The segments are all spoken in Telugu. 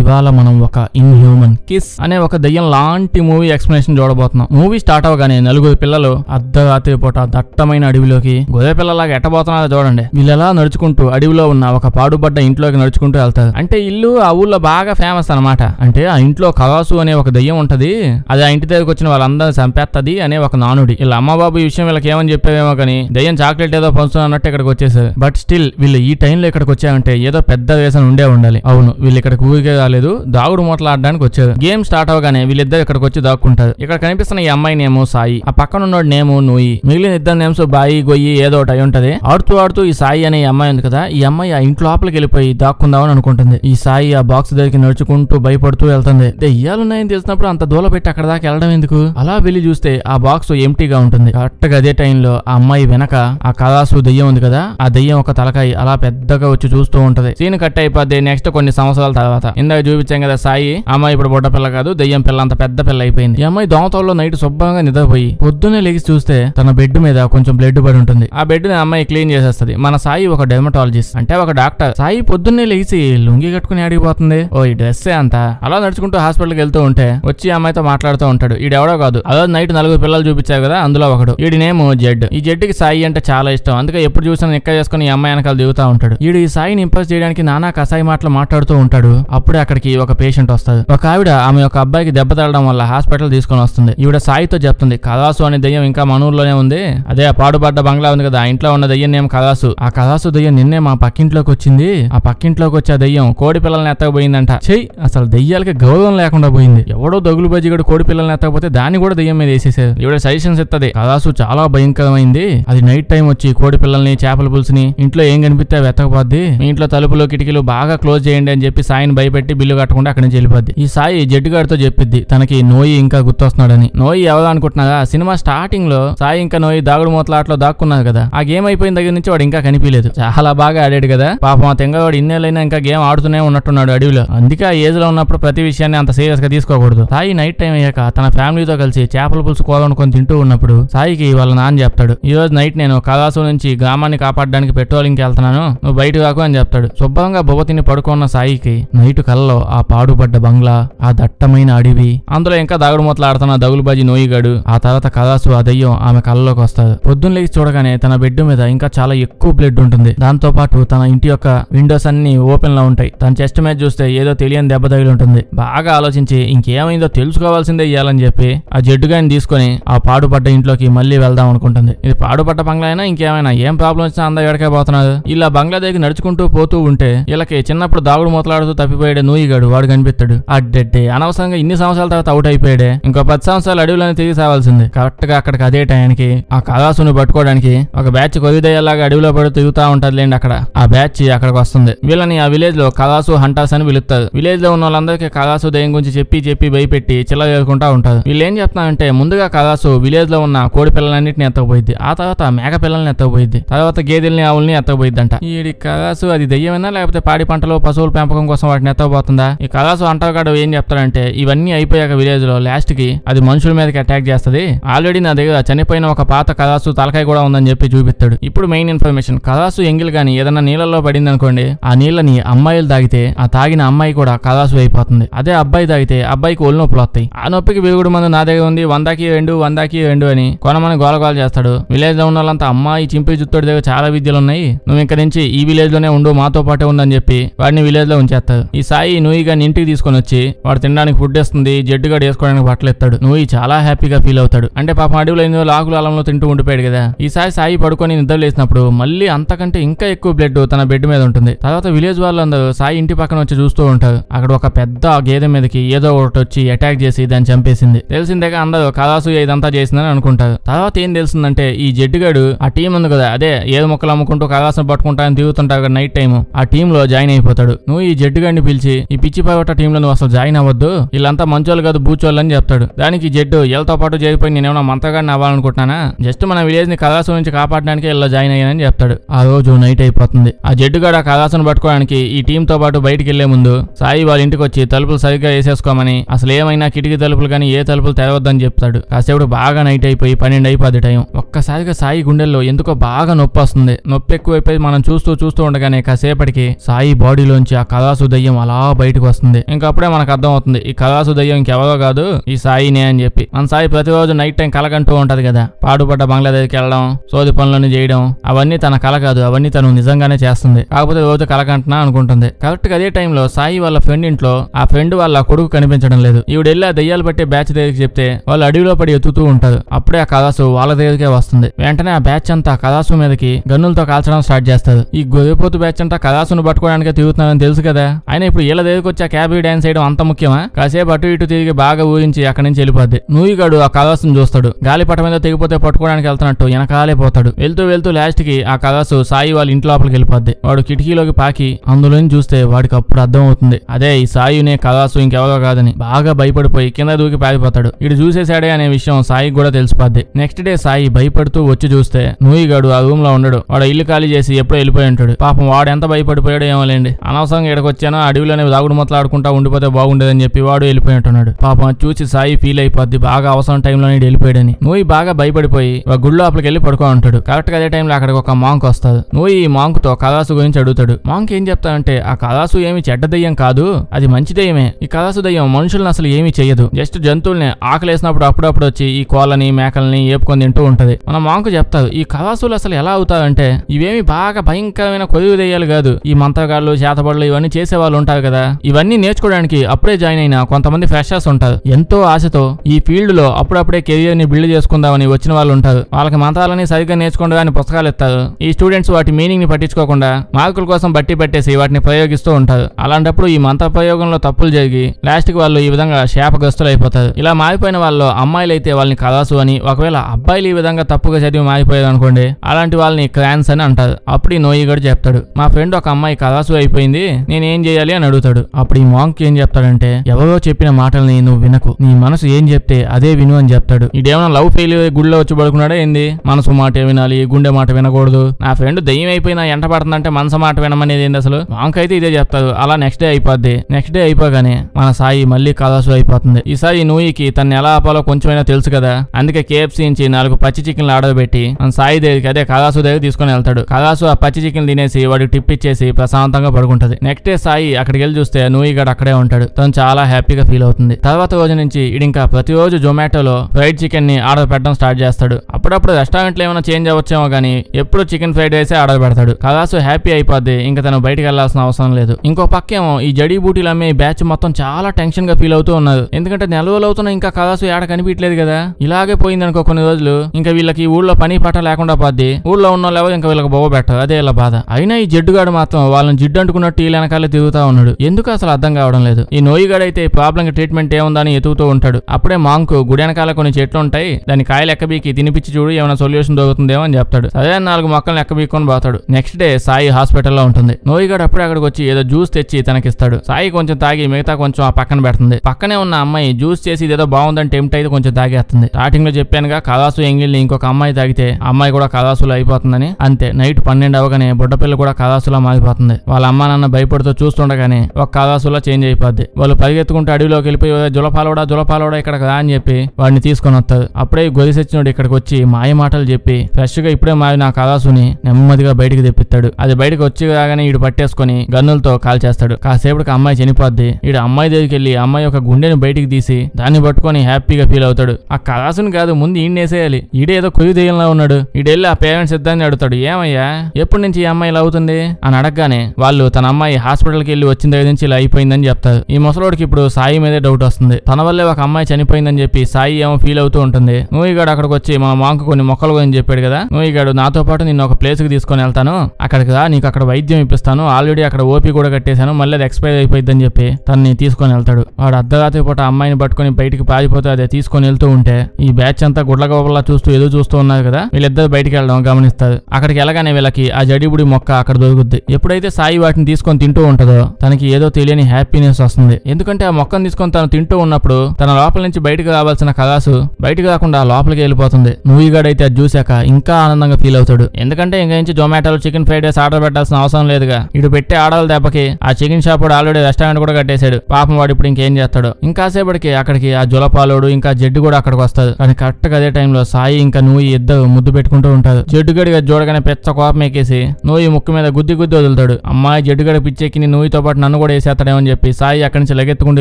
ఇవాళ మనం ఒక ఇన్హ్యూమన్ కిస్ అనే ఒక దయ్యం లాంటి మూవీ ఎక్స్ప్లెనేషన్ చూడబోతున్నాం మూవీ స్టార్ట్ అవగానే నలుగురు పిల్లలు అర్ధరాత్రి పూట దట్టమైన అడవిలోకి గొర్రె పిల్లలాగా ఎట్టబోతున్నారో చూడండి వీళ్ళు ఎలా నడుచుకుంటూ అడవిలో ఉన్న ఒక పాడుబడ్డ ఇంట్లోకి నడుచుకుంటూ వెళ్తారు అంటే ఇల్లు ఆ ఊళ్ళో బాగా ఫేమస్ అనమాట అంటే ఆ ఇంట్లో కవాసు అనే ఒక దయ్యం ఉంటది అది ఆ ఇంటి దగ్గరకు వచ్చిన వాళ్ళందరూ చంపేస్తుంది అనే ఒక నానుడి వీళ్ళ అమ్మబాబు ఈ విషయం వీళ్ళకి ఏమని చెప్పేవేమో కానీ దయ్యం చాక్లెట్ ఏదో పంచుతున్నట్టు ఇక్కడికి వచ్చేసారు బట్ స్టిల్ వీళ్ళు ఈ టైంలో ఇక్కడికి వచ్చారంటే ఏదో పెద్ద రేసన్ ఉండే ఉండాలి అవును వీళ్ళు ఇక్కడ ఊరికే రాలేదు దాగుడు మూటలు ఆడడానికి వచ్చారు గేమ్ స్టార్ట్ అవగానే వీళ్ళిద్దరు ఇక్కడికి వచ్చి దాక్కుంటారు ఇక్కడ కనిపిస్తున్న ఈ అమ్మాయి నేమో సాయి ఆ పక్కన ఉన్నోడు నేమో నూయి మిగిలిన ఇద్దరు నేమ్స్ బాయి గొయ్యి ఏదో ఒకటి అయి ఉంటది ఆడుతూ ఆడుతూ ఈ సాయి అనే అమ్మాయి ఉంది కదా ఈ అమ్మాయి ఆ ఇంట్లో లోపలికి వెళ్ళిపోయి దాక్కుందామని అనుకుంటుంది ఈ సాయి ఆ బాక్స్ దగ్గరికి నడుచుకుంటూ భయపడుతూ వెళ్తుంది దెయ్యాలున్నాయని తెలిసినప్పుడు అంత దూల పెట్టి అక్కడ దాకా వెళ్ళడం ఎందుకు అలా వెళ్ళి చూస్తే ఆ బాక్స్ ఎంటీగా ఉంటుంది కరెక్ట్ గా అదే టైంలో ఆ అమ్మాయి వెనక ఆ కళాసు దెయ్యం ఉంది కదా ఆ దెయ్యం ఒక తలకాయి అలా పెద్దగా వచ్చి చూస్తూ ఉంటది సీన్ కట్ అయిపోద్ది నెక్స్ట్ కొన్ని సంవత్సరాల తర్వాత ఇందాక చూపించాం కదా సాయి అమ్మాయి ఇప్పుడు బుడ్డ పిల్ల కాదు దెయ్యం పిల్ల అంత పెద్ద పిల్ల అయిపోయింది ఈ అమ్మాయి దోమతల్లో నైట్ శుభ్రంగా నిద్రపోయి పొద్దున్నే లెగిసి చూస్తే తన బెడ్ మీద కొంచెం బ్లడ్ పడి ఉంటుంది ఆ బెడ్ ని అమ్మాయి క్లీన్ చేసేస్తుంది మన సాయి ఒక డెర్మటాలజిస్ట్ అంటే ఒక డాక్టర్ సాయి పొద్దున్నే లెగిసి లుంగి కట్టుకుని ఆడిపోతుంది ఓ ఈ డ్రెస్సే అంత అలా నడుచుకుంటూ హాస్పిటల్కి వెళ్తూ ఉంటే వచ్చి అమ్మాయితో మాట్లాడుతూ ఉంటాడు ఈడెవడో కాదు అదో నైట్ నలుగురు పిల్లలు చూపించావు కదా అందులో ఒకడు ఈడి నేమ్ జెడ్ ఈ జెడ్కి సాయి అంటే చాలా ఇష్టం అందుకే ఎప్పుడు చూసినా నిక్క చేసుకుని ఈ అమ్మాయి వెనకాల దిగుతా ఉంటాడు ఈడు ఈ సాయిని ఇంప్రెస్ చేయడానికి నానా కసాయి మాటలు మాట్లాడుతూ ఉంటాడు అప్పుడే అప్పుడే అక్కడికి ఒక పేషెంట్ వస్తుంది ఒక ఆవిడ ఆమె యొక్క అబ్బాయికి దెబ్బ తగలడం వల్ల హాస్పిటల్ తీసుకొని వస్తుంది ఈవిడ సాయితో చెప్తుంది కదాసు అనే దయ్యం ఇంకా మనూరులోనే ఉంది అదే ఆ పాడుబడ్డ బంగ్లా ఉంది కదా ఆ ఇంట్లో ఉన్న దయ్యం నేమ్ కదాసు ఆ కదాసు దయ్యం నిన్నే మా పక్కింట్లోకి వచ్చింది ఆ పక్కింట్లోకి వచ్చే దయ్యం కోడి పిల్లల్ని ఎత్తకపోయిందంట చెయ్యి అసలు దయ్యాలకి గౌరవం లేకుండా పోయింది ఎవడో దగులు బజ్జిగడు కోడి పిల్లల్ని ఎత్తకపోతే దాన్ని కూడా దయ్యం మీద వేసేసారు ఈవిడ సజెషన్స్ ఇస్తుంది కదాసు చాలా భయంకరమైంది అది నైట్ టైం వచ్చి కోడి పిల్లల్ని చేపల పులుసుని ఇంట్లో ఏం కనిపిస్తే వెతకపోద్ది మీ ఇంట్లో తలుపులు కిటికీలు బాగా క్లోజ్ చేయండి అని చెప్పి సాయిని భయపెట్టి కట్టి బిల్లు కట్టకుండా అక్కడి నుంచి వెళ్ళిపోద్ది ఈ సాయి జడ్డు గారితో చెప్పిద్ది తనకి నోయి ఇంకా గుర్తొస్తున్నాడని నోయి ఎవరనుకుంటున్నాగా సినిమా స్టార్టింగ్ లో సాయి ఇంకా నోయి దాగుడు ఆటలో దాక్కున్నారు కదా ఆ గేమ్ అయిపోయిన దగ్గర నుంచి వాడు ఇంకా కనిపించలేదు చాలా బాగా ఆడాడు కదా పాపం ఆ తెంగవాడు ఇన్నేళ్ళైనా ఇంకా గేమ్ ఆడుతూనే ఉన్నట్టున్నాడు అడవిలో అందుకే ఆ ఏజ్ లో ఉన్నప్పుడు ప్రతి విషయాన్ని అంత సీరియస్ గా తీసుకోకూడదు సాయి నైట్ టైం అయ్యాక తన ఫ్యామిలీతో కలిసి చేపల పులుసు కోవాలనుకొని తింటూ ఉన్నప్పుడు సాయికి వాళ్ళ నాన్న చెప్తాడు ఈ రోజు నైట్ నేను కలాసు నుంచి గ్రామాన్ని కాపాడడానికి పెట్రోలింగ్కి వెళ్తున్నాను నువ్వు బయట కాకు అని చెప్తాడు శుభ్రంగా బొబ్బ తిని పడుకున్న సాయికి నైట్ కళ నెలలో ఆ పాడుపడ్డ బంగ్లా ఆ దట్టమైన అడవి అందులో ఇంకా దాగుడు మొదలాడుతున్న దగులుబాజి నోయిగాడు ఆ తర్వాత కలాసు ఆ దయ్యం ఆమె కళ్ళలోకి వస్తాడు పొద్దున్న లేచి చూడగానే తన బెడ్ మీద ఇంకా చాలా ఎక్కువ బ్లడ్ ఉంటుంది దాంతో పాటు తన ఇంటి యొక్క విండోస్ అన్ని ఓపెన్ లో ఉంటాయి తన చెస్ట్ మీద చూస్తే ఏదో తెలియని దెబ్బ తగిలి ఉంటుంది బాగా ఆలోచించి ఇంకేమైందో తెలుసుకోవాల్సిందే ఇయ్యాలని చెప్పి ఆ జడ్డుగాని తీసుకుని ఆ పాడుపడ్డ ఇంట్లోకి మళ్ళీ వెళ్దాం అనుకుంటుంది ఇది పాడుపడ్డ బంగ్లా అయినా ఇంకేమైనా ఏం ప్రాబ్లం వచ్చినా అందా ఎడకే పోతున్నారు ఇలా బంగ్లా దగ్గర నడుచుకుంటూ పోతూ ఉంటే ఇలాకి చిన్నప్పుడు దాగుడు మొదలాడుతూ తప్పిపోయాడు నూయిగాడు వాడు కనిపిస్తాడు డెడ్ అనవసరంగా ఇన్ని సంవత్సరాల తర్వాత అవుట్ అయిపోయాడే ఇంకో పది సంవత్సరాలు అడవిలోనే తిరిగి సావాల్సింది కరెక్ట్ గా అక్కడికి అదే టయానికి ఆ కళాసుని పట్టుకోవడానికి ఒక బ్యాచ్ కొరిదయ్యేలాగా అడవిలో పడి తిరుగుతా లేండి అక్కడ ఆ బ్యాచ్ అక్కడికి వస్తుంది వీళ్ళని ఆ విలేజ్ లో కళాసు హంటాస్ అని పిలుస్తారు విలేజ్ లో ఉన్న వాళ్ళందరికీ కళాసు దయం గురించి చెప్పి చెప్పి భయపెట్టి చిల్ల చేసుకుంటా ఉంటారు వీళ్ళు ఏం చెప్తానంటే ముందుగా కళాసు విలేజ్ లో ఉన్న కోడి పిల్లలన్నింటిని ఎత్తకపోయింది ఆ తర్వాత మేక పిల్లల్ని ఎత్తకపోయింది తర్వాత గేదెల్ని ఆవుల్ని ఎత్తకపోయిందంట ఈ కళాసు అది దయ్యమైనా లేకపోతే పాడి పంటలో పశువుల పెంపకం కోసం వాటిని ఎత్తకపో అయిపోతుందా ఈ అంటారు కాడ ఏం చెప్తాడంటే ఇవన్నీ అయిపోయాక విలేజ్ లో లాస్ట్ కి అది మనుషుల మీదకి అటాక్ చేస్తుంది ఆల్రెడీ నా దగ్గర చనిపోయిన ఒక పాత కలాసు తలకాయ కూడా ఉందని చెప్పి చూపిస్తాడు ఇప్పుడు మెయిన్ ఇన్ఫర్మేషన్ కలాసు ఎంగిల్ గాని ఏదైనా నీళ్ళలో పడింది అనుకోండి ఆ నీళ్ళని అమ్మాయిలు తాగితే ఆ తాగిన అమ్మాయి కూడా కలాసు అయిపోతుంది అదే అబ్బాయి తాగితే అబ్బాయికి ఒళ్ళు నొప్పులు వస్తాయి ఆ నొప్పికి విరుగుడు మందు నా దగ్గర ఉంది వందకి రెండు వందకి రెండు అని కొనమని గోలగోల చేస్తాడు విలేజ్ లో ఉన్న వాళ్ళంతా అమ్మాయి చింపి జుత్తుడి దగ్గర చాలా విద్యలు ఉన్నాయి నువ్వు ఇక్కడ నుంచి ఈ విలేజ్ లోనే ఉండు మాతో పాటే ఉందని చెప్పి వాడిని విలేజ్ లో ఉంచేస్తాడు ఈ సాయి గారిని ఇంటికి తీసుకొని వచ్చి వాడు తినడానికి ఫుడ్ ఇస్తుంది జడ్డుగాడు వేసుకోవడానికి బట్టలు ఎత్తాడు నూయి చాలా హ్యాపీగా ఫీల్ అవుతాడు అంటే పాప అడవిలో ఎనిమిది ఆకుల అలంలో తింటూ ఉండిపోయాడు కదా ఈసారి సాయి పడుకొని నిద్ర లేసినప్పుడు మళ్ళీ అంతకంటే ఇంకా ఎక్కువ బ్లడ్ తన బెడ్ మీద ఉంటుంది తర్వాత విలేజ్ వాళ్ళందరూ సాయి ఇంటి పక్కన వచ్చి చూస్తూ ఉంటారు అక్కడ ఒక పెద్ద గేదె మీదకి ఏదో ఒకటి వచ్చి అటాక్ చేసి దాన్ని చంపేసింది తెలిసిందే అందరూ కళాసు ఇదంతా చేసిందని అనుకుంటారు తర్వాత ఏం తెలిసిందంటే ఈ జడ్డుగాడు ఆ టీం ఉంది కదా అదే ఏదో మొక్కలు అమ్ముకుంటూ కాలాసు పట్టుకుంటా అని తిరుగుతుంటారు నైట్ టైం ఆ టీమ్ లో జాయిన్ అయిపోతాడు నువ్వు ఈ జడ్డుగాడిని పిలిచి చేసి ఈ పిచ్చి పైవట టీంలో నువ్వు అసలు జాయిన్ అవ్వద్దు వీళ్ళంతా మంచోళ్ళు కాదు బూచోళ్ళు అని చెప్తాడు దానికి జడ్డు వీళ్ళతో పాటు జరిగిపోయి నేనేమన్నా మంతగాడిని అవ్వాలనుకుంటున్నానా జస్ట్ మన విలేజ్ ని కళాసు నుంచి కాపాడడానికి ఇలా జాయిన్ అయ్యానని చెప్తాడు ఆ రోజు నైట్ అయిపోతుంది ఆ జెడ్ ఆ కళాసును పట్టుకోవడానికి ఈ తో పాటు బయటికి వెళ్లే ముందు సాయి వాళ్ళ ఇంటికి వచ్చి తలుపులు సరిగ్గా వేసేసుకోమని అసలు ఏమైనా కిటికీ తలుపులు కానీ ఏ తలుపులు తెరవద్దని చెప్తాడు కాసేపు బాగా నైట్ అయిపోయి పన్నెండు అయిపోద్ది టైం ఒక్కసారిగా సాయి గుండెల్లో ఎందుకో బాగా నొప్పి వస్తుంది నొప్పి ఎక్కువైపోయి మనం చూస్తూ చూస్తూ ఉండగానే కాసేపటికి సాయి బాడీలోంచి ఆ కళాసు దయ్యం అలా అలా బయటకు వస్తుంది ఇంకప్పుడే మనకు అర్థం అవుతుంది ఈ కళాసు దయ్యం ఇంకెవరో కాదు ఈ సాయినే అని చెప్పి మన సాయి ప్రతిరోజు నైట్ టైం కలగంటూ ఉంటది కదా పాడుపడ్డ బంగ్లాదేశ్కి వెళ్ళడం సోది పనులను చేయడం అవన్నీ తన కల కాదు అవన్నీ తను నిజంగానే చేస్తుంది కాకపోతే రోజు కలగంటున్నా అనుకుంటుంది కరెక్ట్ గా అదే టైంలో సాయి వాళ్ళ ఫ్రెండ్ ఇంట్లో ఆ ఫ్రెండ్ వాళ్ళ కొడుకు కనిపించడం లేదు ఈవిడ వెళ్ళి ఆ దయ్యాలు పట్టే బ్యాచ్ దగ్గరికి చెప్తే వాళ్ళు అడవిలో పడి ఎత్తుతూ ఉంటారు అప్పుడే ఆ కళాసు వాళ్ళ దగ్గరికే వస్తుంది వెంటనే ఆ బ్యాచ్ అంతా కలాసు మీదకి గన్నులతో కాల్చడం స్టార్ట్ చేస్తారు ఈ గొర్రెపోతు బ్యాచ్ అంతా కళాసును పట్టుకోవడానికి తిరుగుతున్నారని తెలుసు కదా ఆయన ఇప్పుడు ఇలా దగ్గరకు వచ్చి ఆ క్యాబీ డాన్స్ చేయడం అంత ముఖ్యమా కాసేపు అటు ఇటు తిరిగి బాగా ఊహించి అక్కడి నుంచి వెళ్ళిపోద్ది నూయిగాడు ఆ కలవసును చూస్తాడు గాలిపట మీద తెగిపోతే పట్టుకోవడానికి వెళ్తున్నట్టు వెనకాలే పోతాడు వెళ్తూ వెళ్తూ లాస్ట్ కి ఆ కలసు సాయి వాళ్ళ ఇంటి లోపలికి వెళ్ళిపోద్ది వాడు కిటికీలోకి పాకి అందులోని చూస్తే వాడికి అప్పుడు అర్థం అవుతుంది అదే ఈ సాయునే కలసు ఇంకెవరో కాదని బాగా భయపడిపోయి కింద దూకి పారిపోతాడు ఇటు చూసేశాడే అనే విషయం సాయి కూడా తెలిసిపోద్ది నెక్స్ట్ డే సాయి భయపడుతూ వచ్చి చూస్తే నూయిగాడు ఆ రూమ్ లో ఉండడు వాడు ఇల్లు ఖాళీ చేసి ఎప్పుడో వెళ్ళిపోయి ఉంటాడు పాపం వాడు ఎంత భయపడిపోయాడో ఏమోలేండి అనవసరంగా ఇక్కడికి వచ్చానో అడవిలో అనేవి దాగుడు ఆడుకుంటా ఉండిపోతే బాగుండేదని చెప్పి వాడు వెళ్ళిపోయినట్టున్నాడు పాపం చూసి సాయి ఫీల్ అయిపోద్ది బాగా అవసరం టైంలో నీడు వెళ్ళిపోయాడని నువ్వు బాగా భయపడిపోయి గుడి లోపలికి వెళ్ళి పడుకో అంటాడు కరెక్ట్ అదే టైంలో అక్కడికి ఒక మాంక్ వస్తాడు నువ్వు ఈ మాంక్ తో కలాసు గురించి అడుగుతాడు మాంక్ ఏం చెప్తానంటే ఆ కలాసు ఏమి చెడ్డ దయ్యం కాదు అది మంచి దయ్యమే ఈ కలాసు దయ్యం మనుషులను అసలు ఏమి చేయదు జస్ట్ జంతువుల్ని ఆకలేసినప్పుడు అప్పుడప్పుడు వచ్చి ఈ కోళ్ళని మేకల్ని ఏపుకొని తింటూ ఉంటది మన మాంకు చెప్తారు ఈ కలాసులు అసలు ఎలా అవుతారంటే ఇవేమి బాగా భయంకరమైన కొలువు దయ్యాలు కాదు ఈ మంత్రగాళ్ళు చేతబడులు ఇవన్నీ చేసే వాళ్ళు ఉంటారు కదా ఇవన్నీ నేర్చుకోవడానికి అప్పుడే జాయిన్ అయిన కొంతమంది ఫ్రెషర్స్ ఉంటారు ఎంతో ఆశతో ఈ ఫీల్డ్ లో అప్పుడప్పుడే కెరియర్ ని బిల్డ్ చేసుకుందామని వచ్చిన వాళ్ళు ఉంటారు వాళ్ళకి మంత్రాలని సరిగ్గా నేర్చుకుంటా పుస్తకాలు ఇస్తారు ఈ స్టూడెంట్స్ వాటి మీనింగ్ ని పట్టించుకోకుండా మార్కుల కోసం బట్టి పట్టేసి వాటిని ప్రయోగిస్తూ ఉంటారు అలాంటప్పుడు ఈ మంత్ర ప్రయోగంలో తప్పులు జరిగి లాస్ట్ కి వాళ్ళు ఈ విధంగా శాపగ్రస్తులు అయిపోతారు ఇలా మారిపోయిన వాళ్ళు అమ్మాయిలు అయితే వాళ్ళని కదాసు అని ఒకవేళ అబ్బాయిలు ఈ విధంగా తప్పుగా చదివి మారిపోయారు అనుకోండి అలాంటి వాళ్ళని క్రాన్స్ అని అంటారు అప్పుడు ఈ నోయి చెప్తాడు మా ఫ్రెండ్ ఒక అమ్మాయి కదాసు అయిపోయింది నేనేం చేయాలి అని అడుగుతాడు అప్పుడు ఈ మాంక్ ఏం చెప్తాడంటే ఎవరో చెప్పిన మాటల్ని నువ్వు వినకు నీ మనసు ఏం చెప్తే అదే విను అని చెప్తాడు ఇదేమైనా లవ్ ఫెయిల్ గుళ్ళో వచ్చి పడుకున్నాడే ఏంది మనసు మాట వినాలి గుండె మాట వినకూడదు నా ఫ్రెండ్ దయ్యం అయిపోయినా ఎంట పడుతుందంటే మనసు మాట వినమనేది ఏంది అసలు మాంక్ అయితే ఇదే చెప్తాడు అలా నెక్స్ట్ డే అయిపోద్ది నెక్స్ట్ డే అయిపోగానే మన సాయి మళ్ళీ కలాసు అయిపోతుంది ఈ సాయి నూయికి తను ఎలా ఆపాలో కొంచెమైనా తెలుసు కదా అందుకే కేఎఫ్సీ నుంచి నాలుగు పచ్చి చికెన్లు ఆడబెట్టి మన సాయి దగ్గరికి అదే కలాసు దగ్గర తీసుకుని వెళ్తాడు కలాసు ఆ పచ్చి చికెన్ తినేసి వాడికి టిప్ ఇచ్చేసి ప్రశాంతంగా పడుకుంటది నెక్స్ట్ డే సాయి అక్కడికి రియల్ చూస్తే నూయిగాడు అక్కడే ఉంటాడు తను చాలా హ్యాపీగా ఫీల్ అవుతుంది తర్వాత రోజు నుంచి ఇంకా ప్రతిరోజు జొమాటోలో ఫ్రైడ్ చికెన్ ని ఆర్డర్ పెట్టడం స్టార్ట్ చేస్తాడు అప్పుడప్పుడు రెస్టారెంట్లో ఏమైనా చేంజ్ అవ్వచ్చేమో కానీ ఎప్పుడు చికెన్ ఫ్రైడ్ రైస్ ఆర్డర్ పెడతాడు కలాసు హ్యాపీ అయిపోద్ది ఇంకా తను బయటకు వెళ్లాల్సిన అవసరం లేదు ఇంకో పక్కేమో ఈ జడి బూటీలు అమ్మే బ్యాచ్ మొత్తం చాలా టెన్షన్ గా ఫీల్ అవుతూ ఉన్నారు ఎందుకంటే అవుతున్న ఇంకా కలాసు ఏడ కనిపించలేదు కదా ఇలాగే పోయిందనుకో కొన్ని రోజులు ఇంకా వీళ్ళకి ఊళ్ళో పని పట్ట లేకుండా పోద్ది ఊళ్ళో ఉన్న వాళ్ళు ఇంకా వీళ్ళకి బొగ్గ పెట్టారు అదే ఇలా బాధ అయినా ఈ జడ్డుగాడు మాత్రం వాళ్ళని జిడ్డు అంటుకున్నట్టు ఈ వెనకాలే తిరుగుతా ఉన్నాడు ఎందుకు అసలు అర్థం కావడం లేదు ఈ నోయిగాడైతే ఈ ప్రాబ్లంకి ట్రీట్మెంట్ ఏముందని ఎతుకుతూ ఉంటాడు అప్పుడే మాంకు గుడి వెనకాల కొన్ని చెట్లు ఉంటాయి దాని కాయలు ఎక్కబీకి తినిపించి చూడు ఏమైనా సొల్యూషన్ దొరుకుతుందేమో అని చెప్తాడు అదే నాలుగు మొక్కలను ఎక్కబీకొని పోతాడు నెక్స్ట్ డే సాయి హాస్పిటల్లో ఉంటుంది నోయిగాడు అప్పుడే అక్కడికి వచ్చి ఏదో జ్యూస్ తెచ్చి తనకిస్తాడు సాయి కొంచెం తాగి మిగతా కొంచెం ఆ పక్కన పెడుతుంది పక్కనే ఉన్న అమ్మాయి జ్యూస్ చేసి ఏదో బాగుందని టెంప్ట్ అయితే కొంచెం తాగేస్తుంది స్టార్టింగ్ లో చెప్పానుగా కలాసు ఎంగిల్ని ఇంకొక అమ్మాయి తాగితే అమ్మాయి కూడా కలాసులు అయిపోతుందని అంతే నైట్ పన్నెండు అవగానే బుడ్డపిల్ల కూడా కదాసులా మారిపోతుంది వాళ్ళ అమ్మ నాన్న భయపడుతూ చూస్తుండగానే వెంటనే ఒక కాదాసులా చేంజ్ అయిపోద్ది వాళ్ళు పరిగెత్తుకుంటే అడవిలోకి వెళ్ళిపోయి జులపాలవడా జులపాలవడా ఇక్కడ కదా అని చెప్పి వాడిని తీసుకొని వస్తారు అప్పుడే గొలిసొచ్చినోడు ఇక్కడికి వచ్చి మాయ మాటలు చెప్పి ఫ్రెష్ గా ఇప్పుడే మారి నా కాదాసుని నెమ్మదిగా బయటికి తెప్పిస్తాడు అది బయటకు వచ్చి కాగానే వీడు పట్టేసుకుని గన్నులతో కాల్ చేస్తాడు కాసేపటికి అమ్మాయి చనిపోద్ది వీడు అమ్మాయి దగ్గరికి వెళ్ళి అమ్మాయి ఒక గుండెని బయటికి తీసి దాన్ని పట్టుకొని హ్యాపీగా ఫీల్ అవుతాడు ఆ కాదాసుని కాదు ముందు ఈయన్నేసేయాలి ఈడేదో కొయ్యి దెయ్యంలా ఉన్నాడు ఈడెళ్ళి ఆ పేరెంట్స్ ఇద్దరిని అడుగుతాడు ఏమయ్యా ఎప్పటి నుంచి ఈ అమ్మాయి ఇలా అవుతుంది అని అడగగానే వాళ్ళు తన అమ్మాయి హాస్పిటల్కి వెళ్ళి వచ్చింది వచ్చిన దగ్గర నుంచి ఇలా అయిపోయిందని చెప్తారు ఈ ముసలోడికి ఇప్పుడు సాయి మీదే డౌట్ వస్తుంది తన వల్లే ఒక అమ్మాయి చనిపోయిందని చెప్పి సాయి ఏమో ఫీల్ అవుతూ ఉంటుంది మూవీగాడు అక్కడికి వచ్చి మా మాంకు కొన్ని మొక్కలు గురించి చెప్పాడు కదా మూవీగాడు నాతో పాటు నిన్ను ఒక ప్లేస్ కి తీసుకొని వెళ్తాను అక్కడికి రా నీకు అక్కడ వైద్యం ఇప్పిస్తాను ఆల్రెడీ అక్కడ ఓపీ కూడా కట్టేశాను మళ్ళీ అది ఎక్స్పైర్ అయిపోయిందని చెప్పి తనని తీసుకొని వెళ్తాడు వాడు అర్ధరాత్రి పూట అమ్మాయిని పట్టుకుని బయటికి పారిపోతే అదే తీసుకొని వెళ్తూ ఉంటే ఈ బ్యాచ్ అంతా గుడ్లగోపల్లా చూస్తూ ఎదురు చూస్తూ ఉన్నారు కదా వీళ్ళిద్దరు బయటికి వెళ్ళడం గమనిస్తారు అక్కడికి వెళ్ళగానే వీళ్ళకి ఆ జడిబుడి మొక్క అక్కడ దొరుకుద్ది ఎప్పుడైతే సాయి వాటిని తీసుకొని తింటూ ఉంటుందో తన తనకి ఏదో తెలియని హ్యాపీనెస్ వస్తుంది ఎందుకంటే ఆ మొక్కను తీసుకొని తను తింటూ ఉన్నప్పుడు తన లోపల నుంచి బయటకు రావాల్సిన కలాసు బయటకు రాకుండా లోపలికి వెళ్ళిపోతుంది మూవీ అయితే అది చూశాక ఇంకా ఆనందంగా ఫీల్ అవుతాడు ఎందుకంటే ఇంకా నుంచి జొమాటోలో చికెన్ ఫ్రైడ్ రైస్ ఆర్డర్ పెట్టాల్సిన అవసరం లేదుగా ఇటు పెట్టే ఆడవాళ్ళ దెబ్బకి ఆ చికెన్ షాప్ కూడా ఆల్రెడీ రెస్టారెంట్ కూడా కట్టేశాడు పాపం వాడు ఇప్పుడు ఇంకేం చేస్తాడు ఇంకాసేపటికి అక్కడికి ఆ జులపాలోడు ఇంకా జడ్డు కూడా అక్కడికి వస్తాడు కానీ కరెక్ట్ అదే టైంలో సాయి ఇంకా నువ్వు ఇద్దరు ముద్దు పెట్టుకుంటూ ఉంటారు జడ్డు గడిగా చూడగానే పెద్ద కోపం ఎక్కేసి నువ్వు ముక్కు మీద గుద్ది గుద్ది వదులుతాడు అమ్మాయి జడ్డుగడ గడ పిచ్చెక్కి నువ్వుతో పాటు నన్ను కూడా వేసేస్తాడేమని చెప్పి సాయి అక్కడి నుంచి లగెత్తుకుంటూ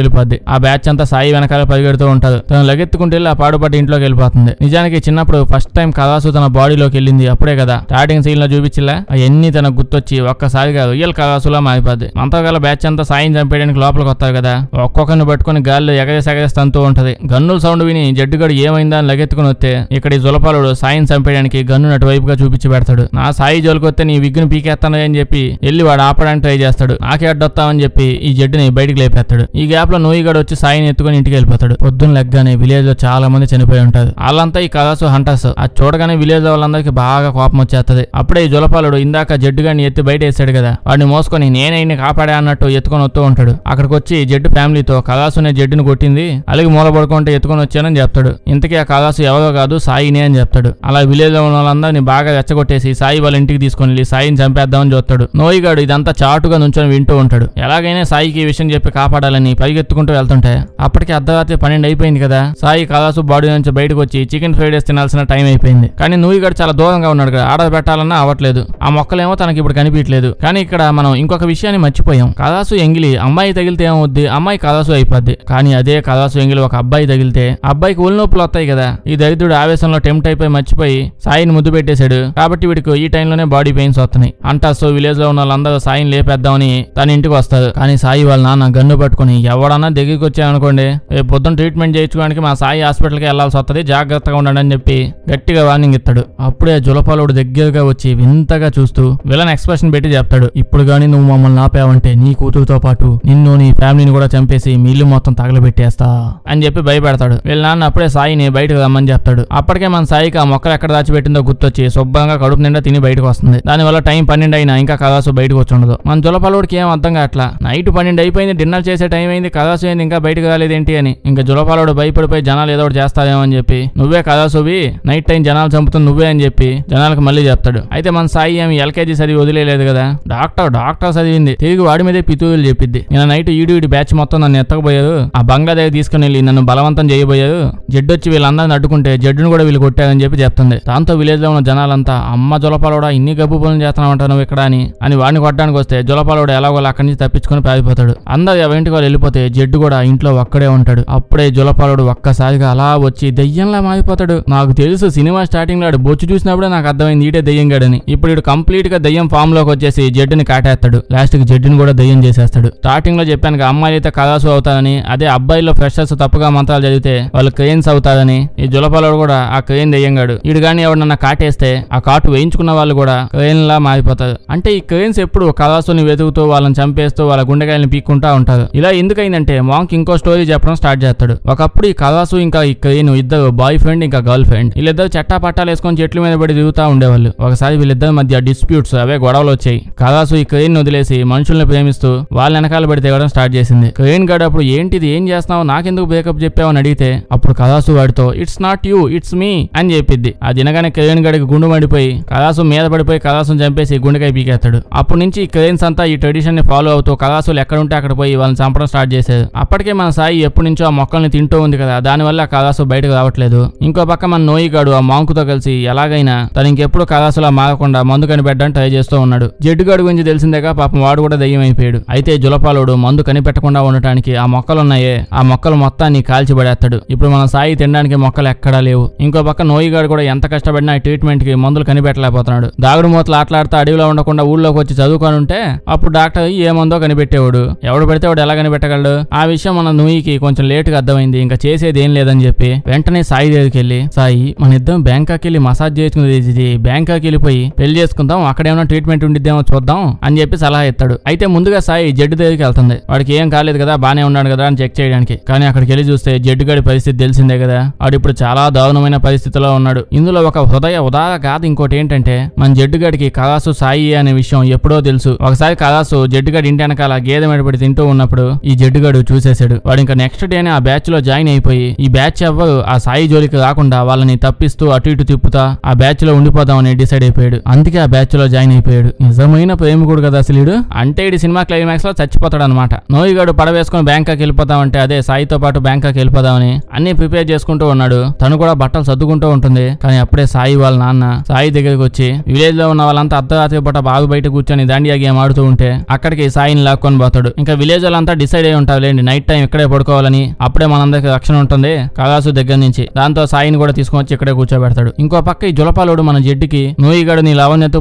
వెళ్ళిపోద్ది ఆ బ్యాచ్ అంతా సాయి వెనకాల పరిగెడుతూ ఉంటాడు తను లగెత్తుకుంటూ వెళ్ళి ఆ పాడుపడి ఇంట్లోకి వెళ్ళిపోతుంది నిజానికి చిన్నప్పుడు ఫస్ట్ టైం కథాసు తన బాడీలోకి వెళ్ళింది అప్పుడే కదా స్టార్టింగ్ సీన్ లో చూపించిలా అవన్నీ తనకు గుర్తొచ్చి ఒక్కసారిగా రియల్ కథాసులా మారిపోద్ది అంతగా బ్యాచ్ అంతా సాయిని చంపేయడానికి లోపలికి వస్తారు కదా ఒక్కొక్కరిని పట్టుకుని గాల్లో ఎగరేసి ఎగరేస్తంతూ ఉంటది గన్నుల సౌండ్ విని జడ్డుగడు ఏమైందా అని లగెత్తుకుని వస్తే ఇక్కడ ఈ జులపాలుడు సాయిని చంపేయడానికి గన్ను అటువైపుగా చూపించి పెడతాడు నా సాయి జోలికి వస్తే నీ విగ్గును పీకేస్తానని అని చెప్పి వెళ్ళి వాడు ఆపడానికి ట్రై చేస్తాడు నాకే అడ్డొస్తామని అని చెప్పి ఈ జడ్డుని బయటికి లేపేస్తాడు ఈ గ్యాప్ లో నూయిగాడు వచ్చి సాయిని ఎత్తుకుని ఇంటికి వెళ్ళిపోతాడు పొద్దున్న లెగ్గానే విలేజ్ లో చాలా మంది చనిపోయి ఉంటారు వాళ్ళంతా ఈ కలాసు హంటర్స్ అది చూడగానే విలేజ్ వాళ్ళందరికీ బాగా కోపం వచ్చేస్తుంది అప్పుడే ఈ జులపాలుడు ఇందాక జడ్డు గాని ఎత్తి బయట వేసాడు కదా వాడిని మోసుకొని నేనే ఇన్ని కాపాడా అన్నట్టు ఎత్తుకొని వస్తూ ఉంటాడు అక్కడికి వచ్చి జడ్డు ఫ్యామిలీతో అనే జడ్డుని కొట్టింది అలాగే మూల పడుకుంటే ఎత్తుకొని వచ్చానని చెప్తాడు ఇంతకీ ఆ కలాసు ఎవరో కాదు సాయినే అని చెప్తాడు అలా విలేజ్ ఉన్న వాళ్ళందరినీ బాగా రెచ్చగొట్టేసి సాయి వాళ్ళ ఇంటికి తీసుకొని వెళ్ళి సాయిని చంపేద్దామని చూస్తాడు నోయిగాడు ఇదంతా చాటుగా నుంచొని వింటూ ఉంటాడు ఎలాగైనా సాయికి ఈ విషయం చెప్పి కాపాడాలని పరిగెత్తుకుంటూ వెళ్తుంటే అప్పటికి అర్ధరాత్రి పన్నెండు అయిపోయింది కదా సాయి కలాసు బాడీ నుంచి బయటకు వచ్చి చికెన్ ఫ్రైడ్ రైస్ తినాల్సిన టైం అయిపోయింది కానీ నువ్వు ఇక్కడ చాలా దూరంగా ఉన్నాడు కదా ఆర్డర్ పెట్టాలన్నా అవ్వట్లేదు ఆ మొక్కలేమో తనకి ఇప్పుడు కనిపించలేదు కానీ ఇక్కడ మనం ఇంకొక విషయాన్ని మర్చిపోయాం కలాసు ఎంగిలి అమ్మాయి తగిలితే ఏమవుద్ది అమ్మాయి కలాసు అయిపోద్ది కానీ అదే కలాసు ఎంగిలి ఒక అబ్బాయి తగిలితే అబ్బాయికి ఒళ్ళు నొప్పులు వస్తాయి కదా ఈ దరిద్రుడు ఆవేశంలో టెంప్ట్ అయిపోయి మర్చిపోయి సాయిని ముద్దు పెట్టేశాడు కాబట్టి వీడికి ఈ టైంలోనే బాడీ పెయిన్స్ వస్తున్నాయి అంటా సో విలేజ్ లో ఉన్న వాళ్ళందరూ సాయిని లేపేద్దామని తన ఇంటికి వస్తారు చేస్తారు కానీ సాయి వాళ్ళ నాన్న గన్ను పట్టుకుని ఎవడన్నా దిగికి వచ్చాయనుకోండి రేపు పొద్దున ట్రీట్మెంట్ చేయించుకోవడానికి మా సాయి హాస్పిటల్కి వెళ్లాల్సి వస్తుంది జాగ్రత్తగా ఉండండి అని చెప్పి గట్టిగా వార్నింగ్ ఇస్తాడు అప్పుడే జులపాలుడు దగ్గరగా వచ్చి వింతగా చూస్తూ విలన్ ఎక్స్ప్రెషన్ పెట్టి చెప్తాడు ఇప్పుడు గానీ నువ్వు మమ్మల్ని ఆపావంటే నీ కూతురుతో పాటు నిన్ను నీ ఫ్యామిలీని కూడా చంపేసి మీ ఇల్లు మొత్తం తగలబెట్టేస్తా అని చెప్పి భయపెడతాడు వీళ్ళ నాన్న అప్పుడే సాయిని బయటకు రమ్మని చెప్తాడు అప్పటికే మన సాయికి ఆ మొక్కలు ఎక్కడ దాచిపెట్టిందో గుర్తొచ్చి శుభ్రంగా కడుపు నిండా తిని బయటకు వస్తుంది దానివల్ల టైం పన్నెండు అయినా ఇంకా కదాసు బయటకు ఉండదు మన జులపాలుడికి ఏం అర్థం కావట్లా నైట్ పన్నెండు అయిపోయింది డిన్నర్ చేసే టైం అయింది కదాసు అయింది ఇంకా బయటకు రాలేదేంటి అని ఇంకా జులపాలోడు భయపడిపోయి జనాలు ఏదో ఒకటి చేస్తావేమో అని చెప్పి నువ్వే కదాసువి నైట్ టైం జనాలు చంపుతుంది నువ్వే అని చెప్పి జనాలకు మళ్ళీ చెప్తాడు అయితే మన సాయి ఏమి ఎల్కేజీ చదివి వదిలేదు కదా డాక్టర్ డాక్టర్ చదివింది తిరిగి వాడి మీదే పితూరులు చెప్పిద్ది నేను నైట్ ఈడు ఈడు బ్యాచ్ మొత్తం నన్ను ఎత్తకపోయారు ఆ బంగ్లా దగ్గర తీసుకుని వెళ్ళి నన్ను బలవంతం చేయబోయారు జడ్డు వచ్చి వీళ్ళందరిని అడ్డుకుంటే జడ్డును కూడా వీళ్ళు కొట్టారని చెప్పి చెప్తుంది దాంతో విలేజ్ లో ఉన్న జనాలంతా అమ్మ జొలపాలోడా ఇన్ని గబ్బు పనులు చేస్తున్నావు నువ్వు ఇక్కడ అని అని వాడిని కొట్టడానికి వస్తే జొలపాలోడు ఎలాగోలా అక్కడి నుంచి తప్పించుకొని పారిపోతాడు అందరు ఎవరింటికి వాళ్ళు వెళ్ళిపోతే జడ్డు కూడా ఇంట్లో ఒక్కడే ఉంటాడు అప్పుడే జులపాలుడు ఒక్కసారిగా అలా వచ్చి దెయ్యంలా మారిపోతాడు నాకు తెలుసు సినిమా స్టార్టింగ్ లో బొచ్చు చూసినప్పుడే నాకు అర్థమైంది ఈటే దెయ్యం గడని ఇప్పుడు ఇడు కంప్లీట్ గా దెయ్యం ఫామ్ లోకి వచ్చేసి జడ్డుని కాటేస్తాడు లాస్ట్ కి జడ్డుని కూడా దెయ్యం చేసేస్తాడు స్టార్టింగ్ లో చెప్పాను అమ్మాయిలు అయితే కళాసు అవుతారని అదే అబ్బాయిలో ఫ్రెషర్స్ తప్పుగా మంత్రాలు చదివితే వాళ్ళు క్రెయిన్స్ అవుతారని ఈ జులపాలుడు కూడా ఆ క్రెయిన్ దెయ్యంగాడు ఈడు గాని ఎవడన్నా కాటేస్తే ఆ కాటు వేయించుకున్న వాళ్ళు కూడా క్రెయిన్ లా మారిపోతారు అంటే ఈ క్రెయిన్స్ ఎప్పుడు కళాసుని వెతుకుతూ వాళ్ళని చంపేస్తూ చేస్తూ వాళ్ళ గుండెకాయలను పీక్కుంటా ఉంటారు ఇలా ఎందుకైందంటే మాంక్ ఇంకో స్టోరీ చెప్పడం స్టార్ట్ చేస్తాడు ఒకప్పుడు ఈ కలాసు ఇంకా ఈ క్రెయిన్ ఇద్దరు బాయ్ ఫ్రెండ్ ఇంకా గర్ల్ ఫ్రెండ్ వీళ్ళిద్దరు చట్టా పట్టాలు వేసుకొని చెట్ల మీద పడి తిరుగుతూ ఉండేవాళ్ళు ఒకసారి వీళ్ళిద్దరి మధ్య డిస్ప్యూట్స్ అవే గొడవలు వచ్చాయి కలాసు ఈ ను వదిలేసి మనుషుల్ని ప్రేమిస్తూ వాళ్ళ వెనకాల పడి తిరగడం స్టార్ట్ చేసింది క్రెయిన్ గడ్ అప్పుడు ఏంటిది ఏం చేస్తావు నాకెందుకు బ్రేకప్ చెప్పావని అడిగితే అప్పుడు కలాసు వాడితో it's not you it's me అని చెప్పిద్ది అది దినగానే క్రెయిన్ గడికి గుండు మండిపోయి కలాసు మీద పడిపోయి కలాసును చంపేసి గుండెకాయ పీకేస్తాడు అప్పటి నుంచి క్రెయిన్స్ అంతా ఈ ట్రెడిషన్ ని ఫాలో అవుతూ తో కలాసులు ఎక్కడుంటే అక్కడ పోయి వాళ్ళని చంపడం స్టార్ట్ చేశారు అప్పటికే మన సాయి ఎప్పటి నుంచో ఆ మొక్కల్ని తింటూ ఉంది కదా దానివల్ల కళాసు బయటకు రావట్లేదు ఇంకో పక్క మన నోయిగాడు ఆ మాంకుతో కలిసి ఎలాగైనా తను ఇంకెప్పుడు కళాసులా మారకుండా మందు కనిపెట్టడం ట్రై చేస్తూ ఉన్నాడు జడ్డుగాడు గురించి తెలిసిందేగా పాపం వాడు కూడా దయ్యం అయిపోయాడు అయితే జులపాలుడు మందు కనిపెట్టకుండా ఉండటానికి ఆ మొక్కలున్నాయే ఆ మొక్కలు మొత్తాన్ని కాల్చిబడేస్తాడు ఇప్పుడు మన సాయి తినడానికి మొక్కలు ఎక్కడా లేవు ఇంకో పక్క నోయిగాడు కూడా ఎంత కష్టపడినా ట్రీట్మెంట్ కి మందులు కనిపెట్టలేకపోతున్నాడు దాగుడు మూతలు ఆటలాడుతూ అడవిలో ఉండకుండా ఊళ్ళోకి వచ్చి చదువుకొని ఉంటే అప్పుడు డాక్టర్ ఏ ఉందో కనిపెట్టేవాడు ఎవడు పెడితే వాడు ఎలా కనిపెట్టగలడు ఆ విషయం మన నూయికి కొంచెం లేటుగా అర్థమైంది ఇంకా చేసేది ఏం లేదని చెప్పి వెంటనే సాయి దగ్గరికి వెళ్ళి సాయి మన ఇద్దరం బ్యాంకాక్ వెళ్ళి మసాజ్ చేసుకునేది బ్యాంకాక్ వెళ్ళిపోయి పెళ్లి చేసుకుందాం అక్కడేమైనా ట్రీట్మెంట్ ఉండిద్దేమో చూద్దాం అని చెప్పి సలహా ఇస్తాడు అయితే ముందుగా సాయి జడ్డు దగ్గరికి వెళ్తుంది వాడికి ఏం కాలేదు కదా బానే ఉన్నాడు కదా అని చెక్ చేయడానికి కానీ అక్కడికి వెళ్ళి చూస్తే జడ్డు గడి పరిస్థితి తెలిసిందే కదా వాడు ఇప్పుడు చాలా దారుణమైన పరిస్థితిలో ఉన్నాడు ఇందులో ఒక హృదయ ఉదాహ కాదు ఇంకోటి ఏంటంటే మన జడ్డుగడికి కలాసు సాయి అనే విషయం ఎప్పుడో తెలుసు ఒకసారి కళాసు జడ్డుగడి ఇంటి వెనకాల గేదె మెడబడి తింటూ ఉన్నప్పుడు ఈ జడ్డుగాడు చూసేశాడు వాడు ఇంకా నెక్స్ట్ డేనే ఆ బ్యాచ్ లో జాయిన్ అయిపోయి ఈ బ్యాచ్ ఎవ్వరు ఆ సాయి జోలికి రాకుండా వాళ్ళని తప్పిస్తూ అటు ఇటు తిప్పుతా ఆ బ్యాచ్ లో ఉండిపోదామని డిసైడ్ అయిపోయాడు అందుకే ఆ బ్యాచ్ లో జాయిన్ అయిపోయాడు నిజమైన ప్రేమికుడు కదా అసలు అంటే ఇది సినిమా క్లైమాక్స్ లో చచ్చిపోతాడు అనమాట నోయిగాడు పడవేసుకుని బ్యాంకాక్ వెళ్ళిపోతామంటే అదే సాయితో పాటు కి వెళ్ళిపోదామని అన్ని ప్రిపేర్ చేసుకుంటూ ఉన్నాడు తను కూడా బట్టలు సర్దుకుంటూ ఉంటుంది కానీ అప్పుడే సాయి వాళ్ళ నాన్న సాయి దగ్గరికి వచ్చి విలేజ్ లో ఉన్న వాళ్ళంతా అర్ధరాత్రి పూట బాగు బయట కూర్చొని దాండియా గేమ్ ఆడుతూ ఉంటే అక్కడికి సాయి లైన్ లాక్కొని పోతాడు ఇంకా విలేజ్ వాళ్ళంతా డిసైడ్ అయి లేండి నైట్ టైం ఇక్కడే పడుకోవాలని అప్పుడే మనందరికి రక్షణ ఉంటుంది కళాసు దగ్గర నుంచి దాంతో సాయిని కూడా తీసుకొని వచ్చి ఇక్కడే కూర్చోబెడతాడు ఇంకో పక్క ఈ జులపాలోడు మన జడ్డికి నూయిగాడు నీ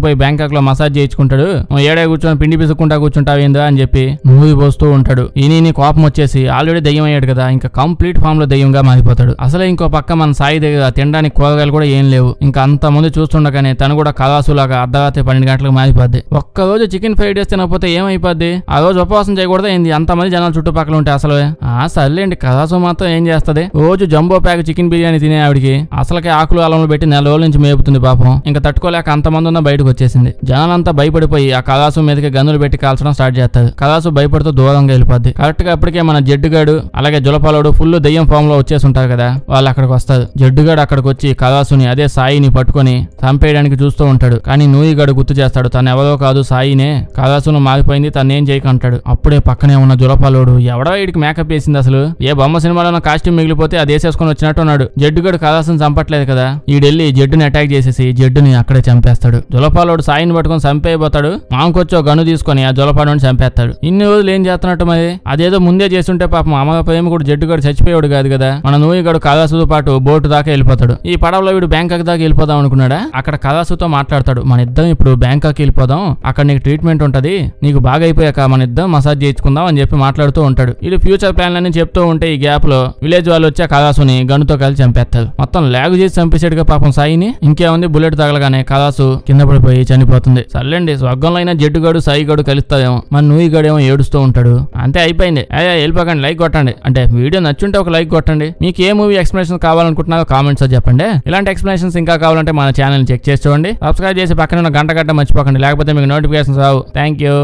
పోయి బ్యాంకాక్ లో మసాజ్ చేయించుకుంటాడు నువ్వు ఏడే కూర్చొని పిండి పిసుకుంటా కూర్చుంటావేందా అని చెప్పి మూవీ పోస్తూ ఉంటాడు ఈ కోపం వచ్చేసి ఆల్రెడీ దయ్యం అయ్యాడు కదా ఇంకా కంప్లీట్ ఫామ్ లో దయ్యంగా మారిపోతాడు అసలే ఇంకో పక్క మన సాయి దగ్గర తినడానికి కూరగాయలు కూడా ఏం లేవు ఇంకా అంత ముందు చూస్తుండగానే తను కూడా కళాసులాగా అర్ధరాత్రి పన్నెండు గంటలకు మారిపోద్ది ఒక్కరోజు చికెన్ ఫ్రైడ్ రైస్ తినకపోతే ఏమైపోద్ది ఆ రోజు ఉపవాసం చేయకూడదు ఏంది అంతమంది జనాలు చుట్టుపక్కల ఉంటే అసలు ఆ సర్లేండి కథాసు మాత్రం ఏం చేస్తది రోజు జంబో ప్యాక్ చికెన్ బిర్యానీ తినే ఆవిడికి అసలుకే ఆకులు అలంలో పెట్టి నెల రోజుల నుంచి మేపుతుంది పాపం ఇంకా తట్టుకోలేక అంతమంది ఉన్న బయటకు వచ్చేసింది జనాలంతా భయపడిపోయి ఆ కళాసు మీదకి గన్నులు పెట్టి కాల్చడం స్టార్ట్ చేస్తారు కథాసు భయపడుతూ దూరంగా వెళ్ళిపోద్ది కరెక్ట్ గా అప్పటికే మన జడ్డుగాడు అలాగే జులపాలోడు ఫుల్ దెయ్యం ఫామ్ లో వచ్చేసి ఉంటారు కదా వాళ్ళు అక్కడికి వస్తారు జడ్డుగాడు అక్కడికి వచ్చి కథాసుని అదే సాయిని పట్టుకుని చంపేయడానికి చూస్తూ ఉంటాడు కానీ నూయిగాడు గుర్తు చేస్తాడు తను ఎవరో కాదు సాయినే కథాసును మారిపోయింది తనేం చేయక అంటాడు అప్పుడే పక్కనే ఉన్న జులపాలోడు ఎవడో వీడికి మేకప్ వేసింది అసలు ఏ బొమ్మ సినిమాలో కాస్ట్యూమ్ మిగిలిపోతే అది వేసేసుకొని వచ్చినట్టు ఉన్నాడు గడు కళాసం చంపట్లేదు కదా ఈడెళ్ళి జడ్డుని అటాక్ చేసేసి జడ్డుని అక్కడే చంపేస్తాడు జులపాలోడు సాయిని పట్టుకొని చంపేయబోతాడు మాంకొచ్చో గను తీసుకొని ఆ జులపాలోని చంపేస్తాడు ఇన్ని రోజులు ఏం చేస్తున్నట్టు మరి అదేదో ముందే చేస్తుంటే పాపం అమ్మ ప్రేమ కూడా గడు చచ్చిపోయాడు కాదు కదా మన గడు కళాసుతో పాటు బోటు దాకా వెళ్ళిపోతాడు ఈ పడవలో వీడు బ్యాంకాక్ దాకా వెళ్ళిపోదాం అనుకున్నాడా అక్కడ కళాసుతో మాట్లాడతాడు మన ఇద్దరం ఇప్పుడు బ్యాంకాక్ వెళ్ళిపోదాం అక్కడ నీకు ట్రీట్మెంట్ ఉంటది నీకు బాగా అయిపోయాక వచ్చాక మన ఇద్దరం మసాజ్ చేయించుకుందాం అని చెప్పి మాట్లాడుతూ ఉంటాడు ఇది ఫ్యూచర్ ప్లాన్ అని చెప్తూ ఉంటే ఈ గ్యాప్ లో విలేజ్ వాళ్ళు వచ్చి కళాసుని గనుతో కలిసి చంపేస్తారు మొత్తం లాగ్ చేసి చంపేసాడుగా పాపం సాయిని ఇంకేముంది బుల్లెట్ తగలగానే కళాసు కింద పడిపోయి చనిపోతుంది సర్లేండి స్వర్గంలో అయినా జడ్డుగాడు సాయిగాడు కలుస్తాయేమో మన ఏమో ఏడుస్తూ ఉంటాడు అంతే అయిపోయింది అయ్యా వెళ్ళిపోకండి లైక్ కొట్టండి అంటే వీడియో నచ్చుంటే ఒక లైక్ కొట్టండి మీకు ఏ మూవీ ఎక్స్ప్లెనేషన్ కావాలనుకుంటున్నారో కామెంట్స్ చెప్పండి ఇలాంటి ఎక్స్ప్లెనేషన్స్ ఇంకా కావాలంటే మన ఛానల్ చెక్ చేసుకోండి సబ్స్క్రైబ్ చేసి పక్కన గంట గంట మర్చిపోకండి లేకపోతే మీకు నోటిఫికేషన్స్ రావు థ్యాంక్ యూ